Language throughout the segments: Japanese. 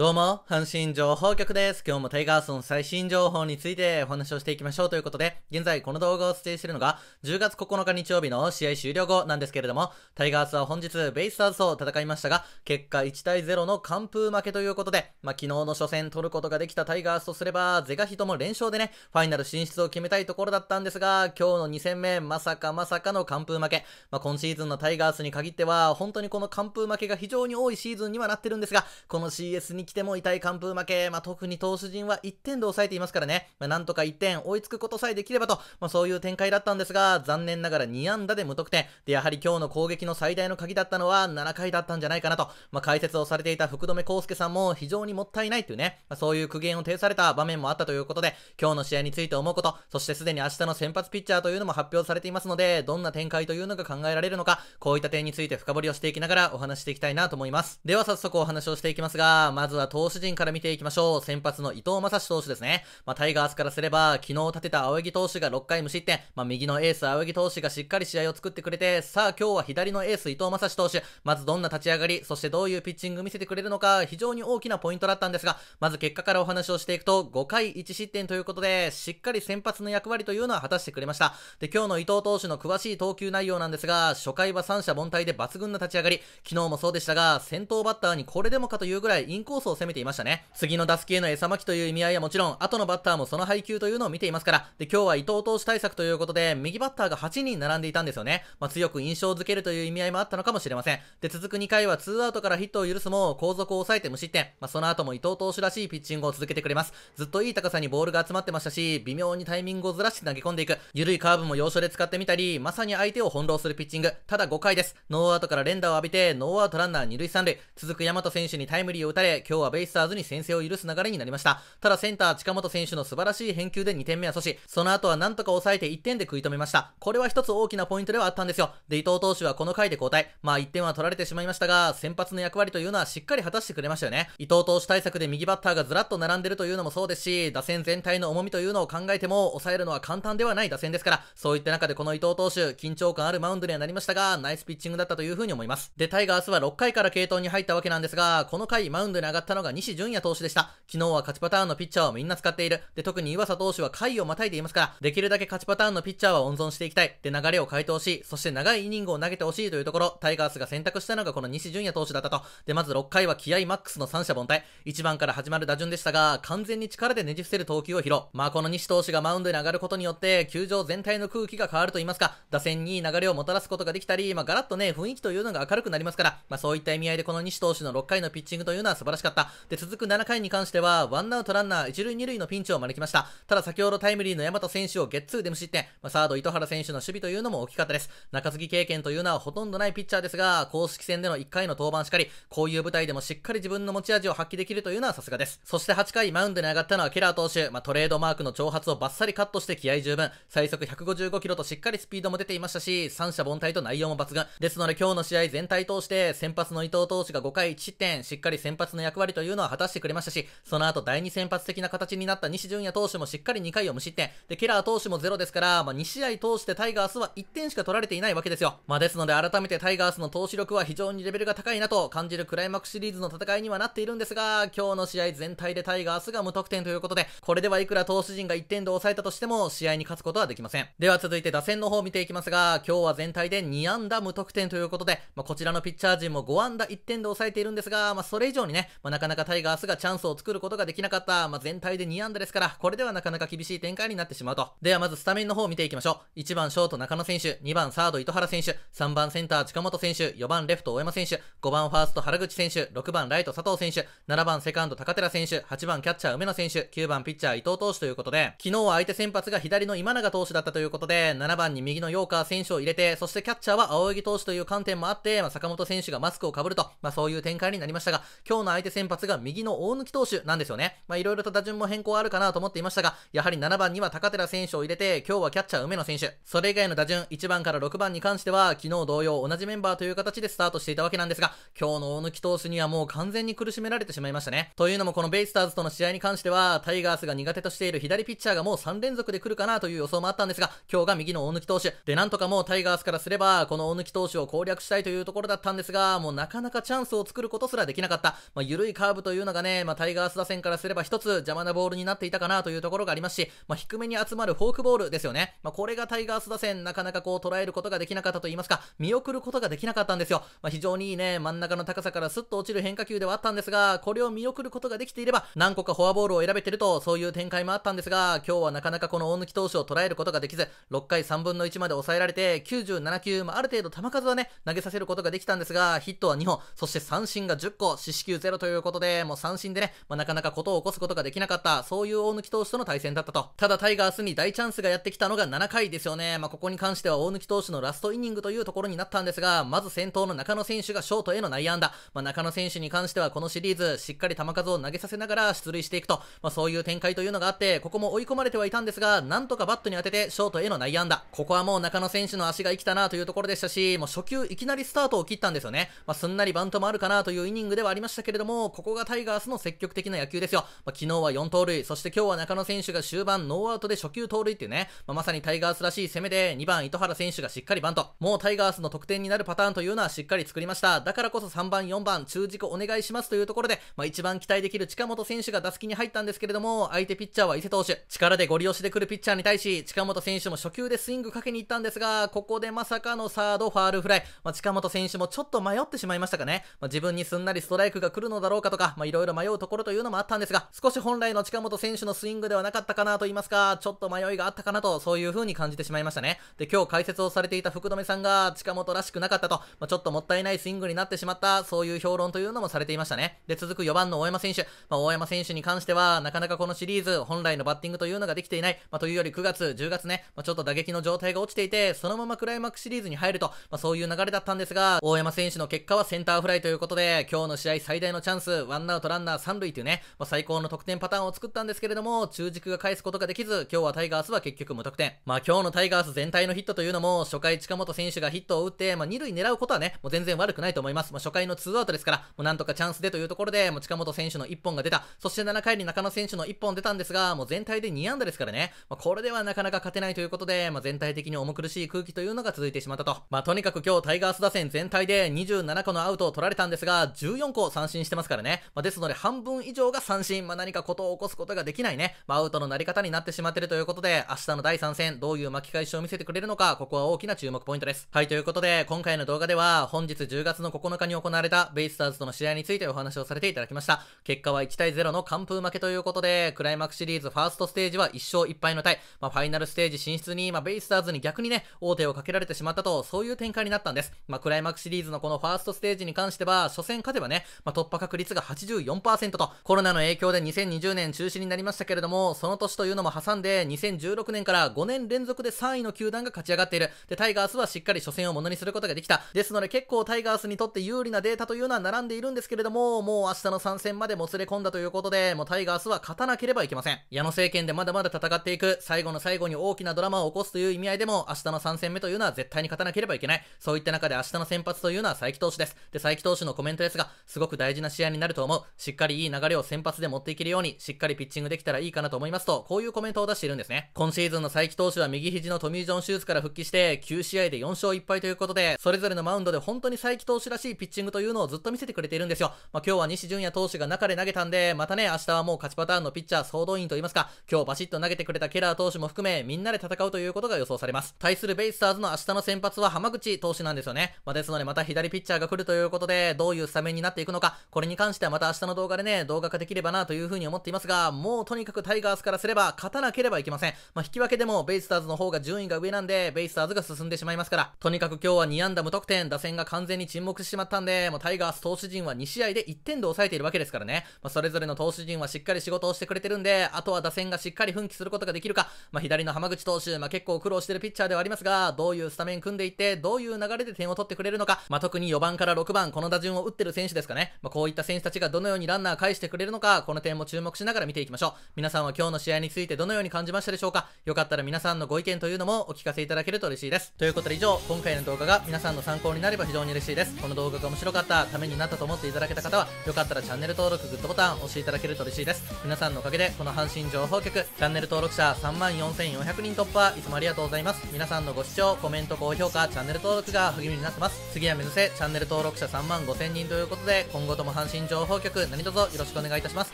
どうも、阪神情報局です。今日もタイガースの最新情報についてお話をしていきましょうということで、現在この動画を撮影しているのが、10月9日日曜日の試合終了後なんですけれども、タイガースは本日ベイスターズと戦いましたが、結果1対0の完封負けということで、まあ、昨日の初戦取ることができたタイガースとすれば、是がヒとも連勝でね、ファイナル進出を決めたいところだったんですが、今日の2戦目、まさかまさかの完封負け。まあ、今シーズンのタイガースに限っては、本当にこの完封負けが非常に多いシーズンにはなってるんですが、この CS に来ても痛い完封負け、まあ、特に投手陣は1点で抑えていますからね、まあ、なんとか1点追いつくことさえできればと、まあ、そういう展開だったんですが、残念ながら2安打で無得点。で、やはり今日の攻撃の最大の鍵だったのは7回だったんじゃないかなと、まあ、解説をされていた福留孝介さんも非常にもったいないというね、まあ、そういう苦言を呈された場面もあったということで、今日の試合について思うこと、そしてすでに明日の先発ピッチャーというのも発表されていますので、どんな展開というのが考えられるのか、こういった点について深掘りをしていきながらお話していきたいなと思います。では早速お話をしていきますが、まずはは投手陣から見ていきましょう。先発の伊藤正史投手ですね。まあ、タイガースからすれば、昨日立てた青柳投手が6回無失点、まあ、右のエース青柳投手がしっかり試合を作ってくれて、さあ今日は左のエース伊藤正史投手、まずどんな立ち上がり、そしてどういうピッチング見せてくれるのか、非常に大きなポイントだったんですが、まず結果からお話をしていくと、5回1失点ということで、しっかり先発の役割というのは果たしてくれました。で、今日の伊藤投手の詳しい投球内容なんですが、初回は三者凡退で抜群な立ち上がり、昨日もそうでしたが、先頭バッターにこれでもかというぐらいインコースースを攻めていましたね。次の打席への餌巻きという意味合いはもちろん、後のバッターもその配球というのを見ていますから、で、今日は伊藤投手対策ということで、右バッターが8人並んでいたんですよね。まあ、強く印象づけるという意味合いもあったのかもしれません。で、続く2回は2アウトからヒットを許すも、後続を抑えて無失点。まあ、その後も伊藤投手らしいピッチングを続けてくれます。ずっといい高さにボールが集まってましたし、微妙にタイミングをずらして投げ込んでいく。緩いカーブも要所で使ってみたり、まさに相手を翻弄するピッチング。ただ5回です。ノーアウトから連打を浴びて、ノーアウトランナー2塁3塁。続く大和選手にタイムリーを打たれ、今日はベイスターズに先制を許す流れになりました。ただセンター近本選手の素晴らしい返球で2点目は阻止。その後はなんとか抑えて1点で食い止めました。これは一つ大きなポイントではあったんですよ。で、伊藤投手はこの回で交代。まあ1点は取られてしまいましたが、先発の役割というのはしっかり果たしてくれましたよね。伊藤投手対策で右バッターがずらっと並んでるというのもそうですし、打線全体の重みというのを考えても、抑えるのは簡単ではない打線ですから、そういった中でこの伊藤投手、緊張感あるマウンドにはなりましたが、ナイスピッチングだったというふうに思います。で、タイガースは6回から系統に入ったわけなんですが、この回マウンドに上がったのが西純也投手でした。昨日は勝ちパターンのピッチャーをみんな使っている。で、特に岩佐投手は回をまたいでいますから、できるだけ勝ちパターンのピッチャーは温存していきたい。で、流れを変えてほしい。そして長いイニングを投げてほしいというところ、タイガースが選択したのがこの西純也投手だったと。で、まず6回は気合マックスの三者凡退。1番から始まる打順でしたが、完全に力でねじ伏せる投球を披露。まあ、この西投手がマウンドに上がることによって、球場全体の空気が変わると言いますか、打線に流れをもたらすことができたり、まあ、ガラッとね、雰囲気というのが明るくなりますから、まあ、そういった意味合いでこの西投手の6回のピッチングというのは素晴らしかった。かった。で、続く7回に関しては、ワンアウトランナー1塁2塁のピンチを招きました。ただ先ほどタイムリーの大和選手をゲッツーで無失点、まあ、サード糸原選手の守備というのも大きかったです。中継ぎ経験というのはほとんどないピッチャーですが、公式戦での1回の登板しかり、こういう舞台でもしっかり自分の持ち味を発揮できるというのはさすがです。そして8回マウンドに上がったのはケラー投手、まあ、トレードマークの挑発をバッサリカットして気合十分、最速155キロとしっかりスピードも出ていましたし、三者凡退と内容も抜群。ですので今日の試合全体通して、先発の伊藤投手が5回1失点、しっかり先発の役割割というのは果たしてくれましたし、その後第2先発的な形になった西純也投手もしっかり2回を無失点、で、ケラー投手もゼロですから、まあ、2試合通してタイガースは1点しか取られていないわけですよ。まあ、ですので改めてタイガースの投手力は非常にレベルが高いなと感じるクライマックスシリーズの戦いにはなっているんですが、今日の試合全体でタイガースが無得点ということで、これではいくら投手陣が1点で抑えたとしても、試合に勝つことはできません。では続いて打線の方を見ていきますが、今日は全体で2安打無得点ということで、まあ、こちらのピッチャー陣も5安打1点で抑えているんですが、まあ、それ以上にね、まなかなかタイガースがチャンスを作ることができなかった、まあ、全体で2安打ですから、これではなかなか厳しい展開になってしまうと。ではまずスタメンの方を見ていきましょう。1番ショート中野選手、2番サード糸原選手、3番センター近本選手、4番レフト大山選手、5番ファースト原口選手、6番ライト佐藤選手、7番セカンド高寺選手、8番キャッチャー梅野選手、9番ピッチャー伊藤投手ということで、昨日は相手先発が左の今永投手だったということで、7番に右のヨーカー選手を入れて、そしてキャッチャーは青柳投手という観点もあって、まあ、坂本選手がマスクをかぶると、まあ、そういう展開になりましたが、今日の相手選先発が右の大貫投手なんですよね。まあ、いろいろと打順も変更あるかなと思っていましたが、やはり7番には高寺選手を入れて、今日はキャッチャー梅野選手。それ以外の打順、1番から6番に関しては、昨日同様同じメンバーという形でスタートしていたわけなんですが、今日の大貫投手にはもう完全に苦しめられてしまいましたね。というのもこのベイスターズとの試合に関しては、タイガースが苦手としている左ピッチャーがもう3連続で来るかなという予想もあったんですが、今日が右の大貫投手。で、なんとかもうタイガースからすれば、この大貫投手を攻略したいというところだったんですが、もうなかなかチャンスを作ることすらできなかった。まあ、緩いいカーブというのがね、まあ、タイガース打線からすれば一つ邪魔なボールになっていたかなというところがありますし、まあ、低めに集まるフォークボールですよね。まあ、これがタイガース打線、なかなかこう捉えることができなかったと言いますか、見送ることができなかったんですよ。まあ、非常にいいね、真ん中の高さからスッと落ちる変化球ではあったんですが、これを見送ることができていれば、何個かフォアボールを選べてると、そういう展開もあったんですが、今日はなかなかこの大貫投手を捉えることができず、6回3分の1まで抑えられて、97球、まあ、ある程度球数はね、投げさせることができたんですが、ヒットは2本、そして三振が10個、四死球0といういうことで、もう三振でね、まあ、なかなかことを起こすことができなかった、そういう大貫投手との対戦だったと。ただタイガースに大チャンスがやってきたのが7回ですよね。まあ、ここに関しては大貫投手のラストイニングというところになったんですが、まず先頭の中野選手がショートへの内野安打。まあ、中野選手に関してはこのシリーズ、しっかり球数を投げさせながら出塁していくと、まあ、そういう展開というのがあって、ここも追い込まれてはいたんですが、なんとかバットに当ててショートへの内野安打。ここはもう中野選手の足が生きたなというところでしたし、もう初球いきなりスタートを切ったんですよね。まあ、すんなりバントもあるかなというイニングではありましたけれども、ここがタイガースの積極的な野球ですよ。まあ、昨日は4盗塁、そして今日は中野選手が終盤ノーアウトで初球盗塁っていうね、まあ、まさにタイガースらしい攻めで2番糸原選手がしっかりバント。もうタイガースの得点になるパターンというのはしっかり作りました。だからこそ3番、4番、中軸お願いしますというところで、まあ、一番期待できる近本選手が打席に入ったんですけれども、相手ピッチャーは伊勢投手。力でゴリ押しで来るピッチャーに対し、近本選手も初球でスイングかけに行ったんですが、ここでまさかのサードファールフライ。まあ、近本選手もちょっと迷ってしまいましたかね。まあ、自分にすんなりストライクが来るのだろうかとか、まあ、いろいろ迷うところというのもあったんですが、少し本来の近本選手のスイングではなかったかなと言いますか、ちょっと迷いがあったかなと、そういう風に感じてしまいましたね。で、今日解説をされていた福留さんが、近本らしくなかったと、まちょっともったいないスイングになってしまった、そういう評論というのもされていましたね。で、続く4番の大山選手。ま大山選手に関しては、なかなかこのシリーズ、本来のバッティングというのができていない。まというより9月、10月ね、まちょっと打撃の状態が落ちていて、そのままクライマックスシリーズに入ると、まそういう流れだったんですが、大山選手の結果はセンターフライということで、今日の試合最大のチャンスス、ワンアウトランナー三塁というね、まあ、最高の得点パターンを作ったんですけれども、中軸が返すことができず、今日はタイガースは結局無得点。まあ今日のタイガース全体のヒットというのも、初回近本選手がヒットを打って、まあ塁狙うことはね、もう全然悪くないと思います。まあ初回のツーアウトですから、もうなんとかチャンスでというところで、もう近本選手の1本が出た。そして7回に中野選手の1本出たんですが、もう全体で2安打ですからね、まあ、これではなかなか勝てないということで、まあ全体的に重苦しい空気というのが続いてしまったと。まあとにかく今日タイガース打線全体で27個のアウトを取られたんですが、14個三振してますからね。まあ、ですので、半分以上が三振、まあ、何かことを起こすことができないね、まあ、アウトのなり方になってしまってるということで、明日の第3戦、どういう巻き返しを見せてくれるのか、ここは大きな注目ポイントです。はい、ということで、今回の動画では、本日10月の9日に行われた、ベイスターズとの試合についてお話をされていただきました。結果は1対0の完封負けということで、クライマックスシリーズファーストステージは1勝1敗のタイ、まあ、ファイナルステージ進出に、まあ、ベイスターズに逆にね、王手をかけられてしまったと、そういう展開になったんです。まあ、クライマックスシリーズのこのファーストステージに関しては、初戦勝てばね、まあ、突破確率率が84%と、コロナの影響で2020年中止になりましたけれども、その年というのも挟んで、2016年から5年連続で3位の球団が勝ち上がっている。で、タイガースはしっかり初戦をものにすることができた。ですので結構タイガースにとって有利なデータというのは並んでいるんですけれども、もう明日の参戦までもつれ込んだということで、もうタイガースは勝たなければいけません。矢野政権でまだまだ戦っていく、最後の最後に大きなドラマを起こすという意味合いでも、明日の3戦目というのは絶対に勝たなければいけない。そういった中で明日の先発というのは佐伯投手です。で、佐伯投手のコメントですが、すごく大事な試合になると思う。しっかりいい流れを先発で持っていけるように、しっかりピッチングできたらいいかなと思いますと、こういうコメントを出しているんですね。今シーズンの再起投手は右肘のトミー・ジョン手術から復帰して、9試合で4勝1敗ということで、それぞれのマウンドで本当に再起投手らしいピッチングというのをずっと見せてくれているんですよ。まあ、今日は西純也投手が中で投げたんで、またね、明日はもう勝ちパターンのピッチャー総動員といいますか、今日バシッと投げてくれたケラー投手も含め、みんなで戦うということが予想されます。対するベイスターズの明日の先発は浜口投手なんですよね。まあ、ですのでまた左ピッチャーが来るということで、どういうスタメンになっていくのか、これに関してはまた明日の動画でね、動画化できればなというふうに思っていますが、もうとにかくタイガースからすれば勝たなければいけません。まあ、引き分けでもベイスターズの方が順位が上なんで、ベイスターズが進んでしまいますから、とにかく今日は2安打無得点、打線が完全に沈黙してしまったんで、もうタイガース投手陣は2試合で1点で抑えているわけですからね。まあ、それぞれの投手陣はしっかり仕事をしてくれてるんで、あとは打線がしっかり奮起することができるか、まあ、左の浜口投手、まあ、結構苦労してるピッチャーではありますが、どういうスタメン組んでいって、どういう流れで点を取ってくれるのか、まあ、特に4番から6番、この打順を打ってる選手ですかね。まあ、こういった選手たちがどのようにランナー返してくれるのか、この点も注目しながら見ていきましょう。皆さんは今日の試合についてどのように感じましたでしょうかよかったら皆さんのご意見というのもお聞かせいただけると嬉しいです。ということで以上、今回の動画が皆さんの参考になれば非常に嬉しいです。この動画が面白かった、ためになったと思っていただけた方は、よかったらチャンネル登録、グッドボタン押していただけると嬉しいです。皆さんのおかげで、この阪神情報局、チャンネル登録者34,400人突破、いつもありがとうございます。皆さんのご視聴、コメント、高評価、チャンネル登録が励みになってます。次は目指せ、チャンネル登録者35,000人ということで、今後とも阪神新情報局何卒よろしくお願いいたします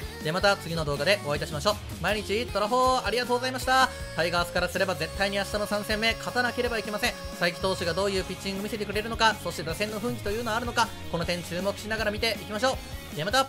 でまた次の動画でお会いいたしましょう毎日トラフォーありがとうございましたタイガースからすれば絶対に明日の3戦目勝たなければいけません才木投手がどういうピッチング見せてくれるのかそして打線の雰囲気というのはあるのかこの点注目しながら見ていきましょうではまた